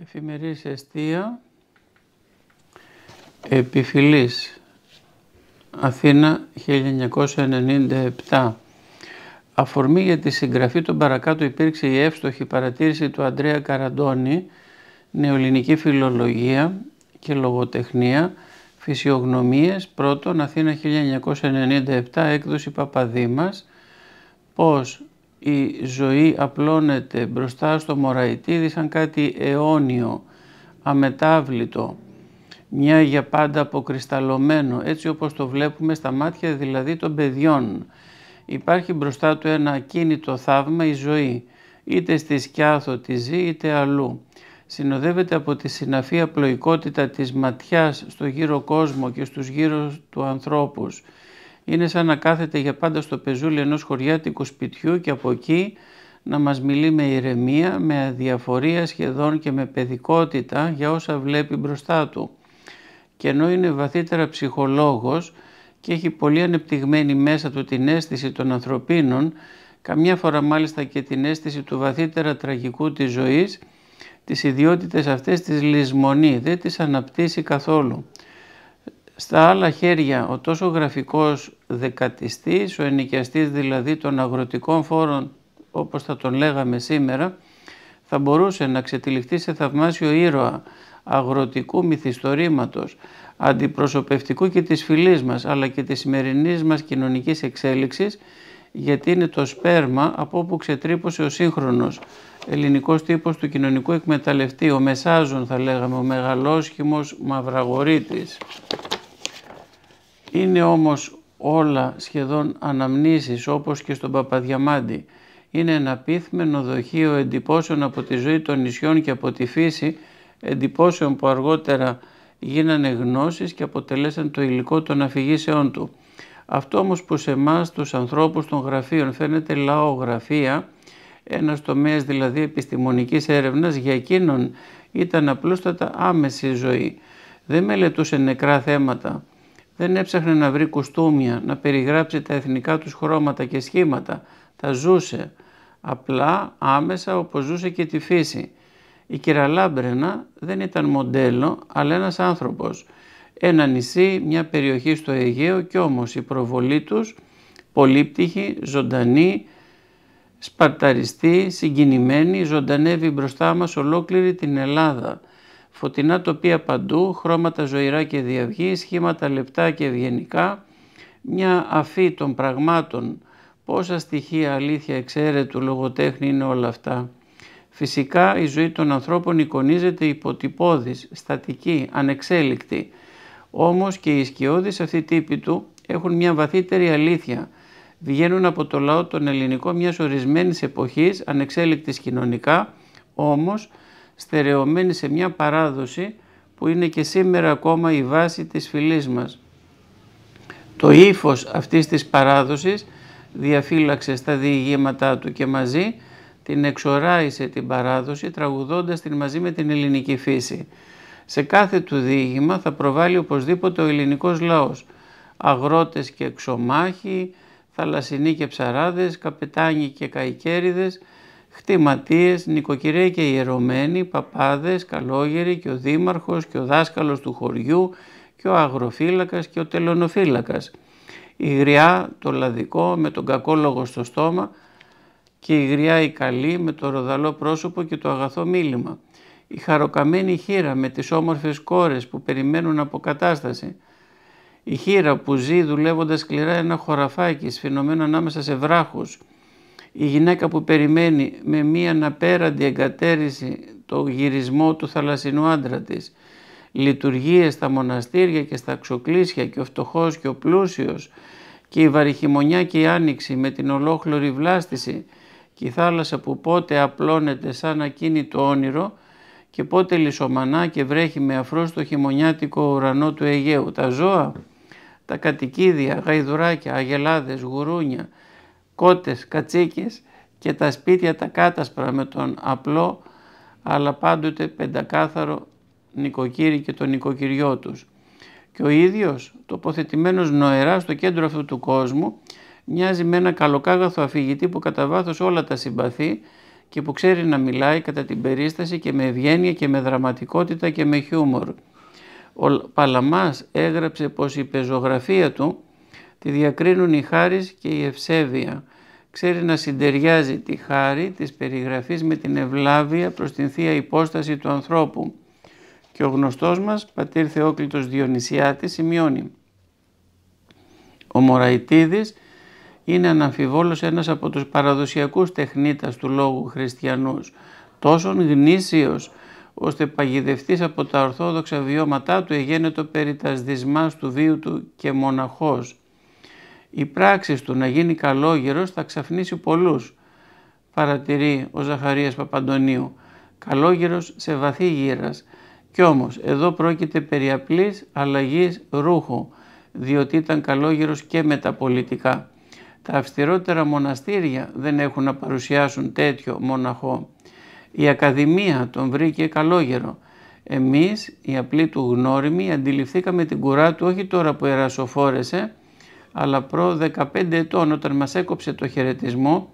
Εφημερίς Εστία, επιφυλής, Αθήνα 1997. Αφορμή για τη συγγραφή των παρακάτω υπήρξε η εύστοχη παρατήρηση του Αντρέα Καραντώνη, νεοελληνική φιλολογία και λογοτεχνία, φυσιογνωμίες, πρώτον Αθήνα 1997, έκδοση Παπαδήμας, πως η ζωή απλώνεται μπροστά στο Μωραϊτίδη σαν κάτι αιώνιο, αμετάβλητο, μια για πάντα αποκρισταλωμένο, έτσι όπως το βλέπουμε στα μάτια δηλαδή των παιδιών. Υπάρχει μπροστά του ένα ακίνητο θαύμα η ζωή, είτε στη σκιάθο τη ζει είτε αλλού. Συνοδεύεται από τη συναφή απλοϊκότητα της ματιάς στο γύρο κόσμο και στους γύρω του ανθρώπους είναι σαν να κάθεται για πάντα στο πεζούλι ενός χωριάτικου σπιτιού και από εκεί να μας μιλεί με ηρεμία, με αδιαφορία σχεδόν και με παιδικότητα για όσα βλέπει μπροστά του. Και ενώ είναι βαθύτερα ψυχολόγος και έχει πολύ ανεπτυγμένη μέσα του την αίσθηση των ανθρωπίνων, καμιά φορά μάλιστα και την αίσθηση του βαθύτερα τραγικού της ζωής, τις ιδιότητες αυτές της λησμονεί, δεν τις αναπτύσσει καθόλου. Στα άλλα χέρια ο δεκατιστής, ο ενοικιαστής δηλαδή των αγροτικών φόρων όπως θα τον λέγαμε σήμερα, θα μπορούσε να ξετυλιχθεί σε θαυμάσιο ήρωα αγροτικού μυθιστορήματος, αντιπροσωπευτικού και της φυλής μας, αλλά και της σημερινής μας κοινωνικής εξέλιξης, γιατί είναι το σπέρμα από όπου ξετρύπωσε ο σύγχρονος ελληνικός τύπος του κοινωνικού εκμεταλλευτή, ο Μεσάζων θα λέγαμε, ο μεγαλόσχημος Μαυραγορίτης. Είναι όμως όλα σχεδόν αναμνήσεις όπως και στον Παπαδιαμάντη. Είναι ένα πίθμενο δοχείο εντυπώσεων από τη ζωή των νησιών και από τη φύση, εντυπώσεων που αργότερα γίνανε γνώσεις και αποτελέσαν το υλικό των αφηγήσεών του. Αυτό όμως που σε εμάς τους ανθρώπους των γραφείων φαίνεται λαογραφία, ένας τομέας δηλαδή επιστημονικής έρευνας, για εκείνον ήταν απλούστατα άμεση ζωή. Δεν μελετούσε νεκρά θέματα, δεν έψαχνε να βρει κουστούμια, να περιγράψει τα εθνικά τους χρώματα και σχήματα. Τα ζούσε, απλά, άμεσα, όπως ζούσε και τη φύση. Η Κυραλάμπρενα δεν ήταν μοντέλο, αλλά ένας άνθρωπος. Ένα νησί, μια περιοχή στο Αιγαίο και όμως η προβολή τους, πολύπτυχη, ζωντανή, σπαρταριστή, συγκινημένη, ζωντανεύει μπροστά μας ολόκληρη την Ελλάδα φωτεινά τοπία παντού, χρώματα ζωηρά και διαυγή, σχήματα λεπτά και ευγενικά, μια αφή των πραγμάτων, πόσα στοιχεία αλήθεια εξαίρετου λογοτέχνη είναι όλα αυτά. Φυσικά η ζωή των ανθρώπων εικονίζεται υποτυπώδης, στατική, ανεξέλικτη. Όμως και οι σκιώδεις αυτοί τύποι του έχουν μια βαθύτερη αλήθεια. Βγαίνουν από το λαό τον ελληνικό μιας ορισμένης εποχής, ανεξέλικτης κοινωνικά, όμως στερεωμένη σε μια παράδοση που είναι και σήμερα ακόμα η βάση της φυλής μας. Το ύφος αυτής της παράδοσης διαφύλαξε στα διηγήματά του και μαζί την εξοράισε την παράδοση τραγουδώντας την μαζί με την ελληνική φύση. Σε κάθε του διήγημα θα προβάλλει οπωσδήποτε ο ελληνικός λαός, αγρότες και εξομάχοι, θαλασσινοί και ψαράδες, καπετάνοι και καϊκέριδες, χτηματίες, νοικοκυρέοι και ιερωμένοι, παπάδες, καλόγεροι και ο δήμαρχος και ο δάσκαλος του χωριού και ο αγροφύλακας και ο τελωνοφύλακας. Η γριά το λαδικό με τον κακό λόγο στο στόμα και η γριά η καλή με το ροδαλό πρόσωπο και το αγαθό μίλημα. Η χαροκαμένη χείρα με τις όμορφες κόρες που περιμένουν αποκατάσταση. Η χείρα που ζει δουλεύοντας σκληρά ένα χωραφάκι σφινωμένο ανάμεσα σε βράχους η γυναίκα που περιμένει με μία αναπέραντη εγκατέρηση το γυρισμό του θαλασσινού άντρα της, λειτουργίες στα μοναστήρια και στα ξοκλήσια και ο φτωχός και ο πλούσιος και η βαριχημονιά και η άνοιξη με την ολόκληρη βλάστηση και η θάλασσα που πότε απλώνεται σαν ακίνητο όνειρο και πότε λισομανά και βρέχει με αφρό στο χειμωνιάτικο ουρανό του Αιγαίου. Τα ζώα, τα κατοικίδια, γαϊδουράκια, αγελάδες, γουρούνια, κότες, κατσίκες και τα σπίτια τα κάτασπρα με τον απλό αλλά πάντοτε πεντακάθαρο νοικοκύρι και το νοικοκυριό τους. Και ο ίδιος, τοποθετημένος νοερά στο κέντρο αυτού του κόσμου, μοιάζει με ένα καλοκάγαθο αφηγητή που κατά βάθος όλα τα συμπαθεί και που ξέρει να μιλάει κατά την περίσταση και με ευγένεια και με δραματικότητα και με χιούμορ. Ο Παλαμάς έγραψε πως η πεζογραφία του Τη διακρίνουν η χάρις και η ευσέβεια. Ξέρει να συντεριάζει τη χάρη της περιγραφής με την ευλάβεια προς την θεία υπόσταση του ανθρώπου. Και ο γνωστός μας, πατήρ Θεόκλητος Διονυσιάτης, σημειώνει. Ο Μωραϊτίδης είναι αναμφιβόλος ένας από τους παραδοσιακούς τεχνίτας του λόγου χριστιανούς, τόσον γνήσιος, ώστε παγιδευτής από τα ορθόδοξα βιώματά του εγένετο περί τας του βίου του και μοναχός. «Η πράξη του να γίνει καλόγερος θα ξαφνίσει πολλούς, παρατηρεί ο Ζαχαρίας Παπαντονίου, καλόγερος σε βαθύ γύρας. Κι όμως εδώ πρόκειται περί απλής αλλαγής ρούχου, διότι ήταν καλόγερος και με τα πολιτικά. Τα αυστηρότερα μοναστήρια δεν έχουν να παρουσιάσουν τέτοιο μοναχό. Η Ακαδημία τον βρήκε καλόγερο. Εμείς, οι απλοί του γνώριμοι, αντιληφθήκαμε την κουρά του όχι τώρα που ερασοφόρεσε, αλλά προ 15 ετών όταν μας έκοψε το χαιρετισμό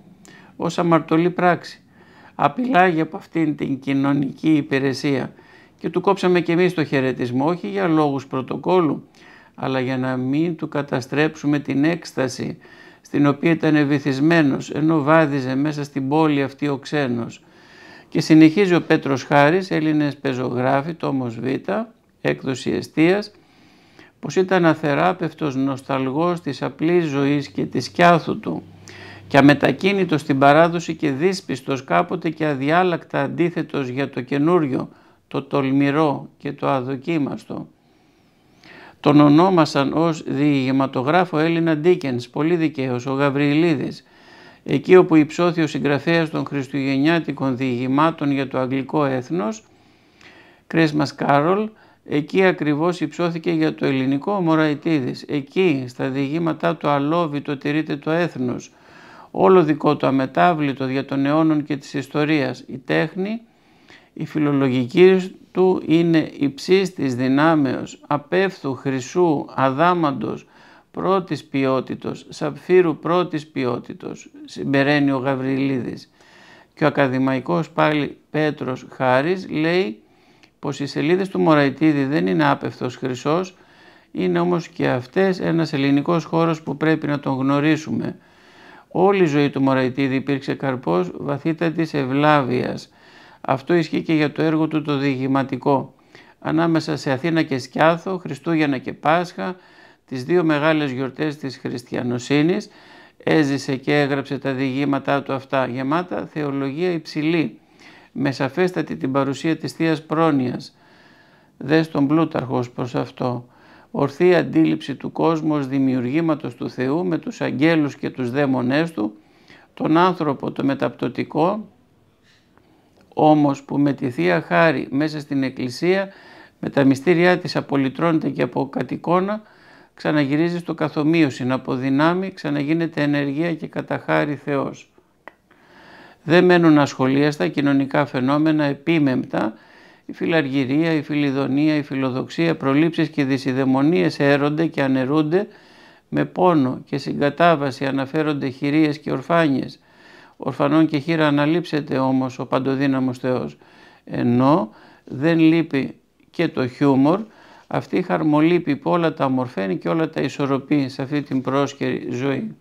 ως αμαρτωλή πράξη. Απειλάγει από αυτήν την κοινωνική υπηρεσία και του κόψαμε και εμείς το χαιρετισμό, όχι για λόγους πρωτοκόλου, αλλά για να μην του καταστρέψουμε την έκσταση στην οποία ήταν ευηθισμένος, ενώ βάδιζε μέσα στην πόλη αυτή ο ξένος. Και συνεχίζει ο Πέτρος Χάρης, Έλληνες πεζογράφοι, τόμος Β, έκδοση εστίας, πως ήταν αθεράπευτος νοσταλγός της απλής ζωής και της σκιάθου του και αμετακίνητος στην παράδοση και δύσπιστος κάποτε και αδιάλακτα αντίθετος για το καινούριο, το τολμηρό και το αδοκίμαστο. Τον ονόμασαν ως διηγηματογράφο Έλληνα Ντίκενς, πολύ δικαίως, ο Γαβριλίδης, εκεί όπου υψώθη ο συγγραφέας των χριστουγεννιάτικων διηγημάτων για το αγγλικό έθνος, Christmas Carol, Εκεί ακριβώς υψώθηκε για το ελληνικό ο Μωραϊτίδης. Εκεί στα διηγήματά του αλόβητο τηρείται το έθνος. Όλο δικό του αμετάβλητο δια των αιώνων και της ιστορίας. Η τέχνη, η φιλολογική του είναι της δυνάμεως, απέφθου, χρυσού, αδάμαντος, πρώτης ποιότητος, σαπφύρου πρώτης ποιότητος, συμπεραίνει ο Γαβριλίδης. Και ο ακαδημαϊκός πάλι Πέτρος Χάρης λέει πως οι σελίδες του Μωραϊτίδη δεν είναι άπευθος χρυσός, είναι όμως και αυτές ένας ελληνικός χώρος που πρέπει να τον γνωρίσουμε. Όλη η ζωή του Μωραϊτίδη υπήρξε καρπός βαθύτατης ευλάβειας. Αυτό ισχύει και για το έργο του το διηγηματικό. Ανάμεσα σε Αθήνα και Σκιάθο, Χριστούγεννα και Πάσχα, τις δύο μεγάλες γιορτές της χριστιανοσύνης, έζησε και έγραψε τα διηγήματά του αυτά γεμάτα θεολογία υψηλή με σαφέστατη την παρουσία της Θείας Πρόνοιας. Δες τον Πλούταρχος προς αυτό. Ορθή αντίληψη του κόσμου ως δημιουργήματος του Θεού με τους αγγέλους και τους δαίμονές του, τον άνθρωπο το μεταπτωτικό, όμως που με τη Θεία Χάρη μέσα στην Εκκλησία, με τα μυστήριά της απολυτρώνεται και από εικόνα, ξαναγυρίζει στο καθομοίωση, από δυνάμει ξαναγίνεται ενεργεία και καταχάρη Θεός δεν μένουν ασχολίαστα κοινωνικά φαινόμενα επίμεμπτα, η φιλαργυρία, η φιλιδονία, η φιλοδοξία, προλήψεις και δυσιδαιμονίες έρονται και ανερούνται, με πόνο και συγκατάβαση αναφέρονται χειρίες και ορφάνιες. Ορφανών και χείρα αναλείψεται όμως ο παντοδύναμος Θεός, ενώ δεν λείπει και το χιούμορ, αυτή η που όλα τα ομορφαίνει και όλα τα ισορροπεί σε αυτή την πρόσκαιρη ζωή.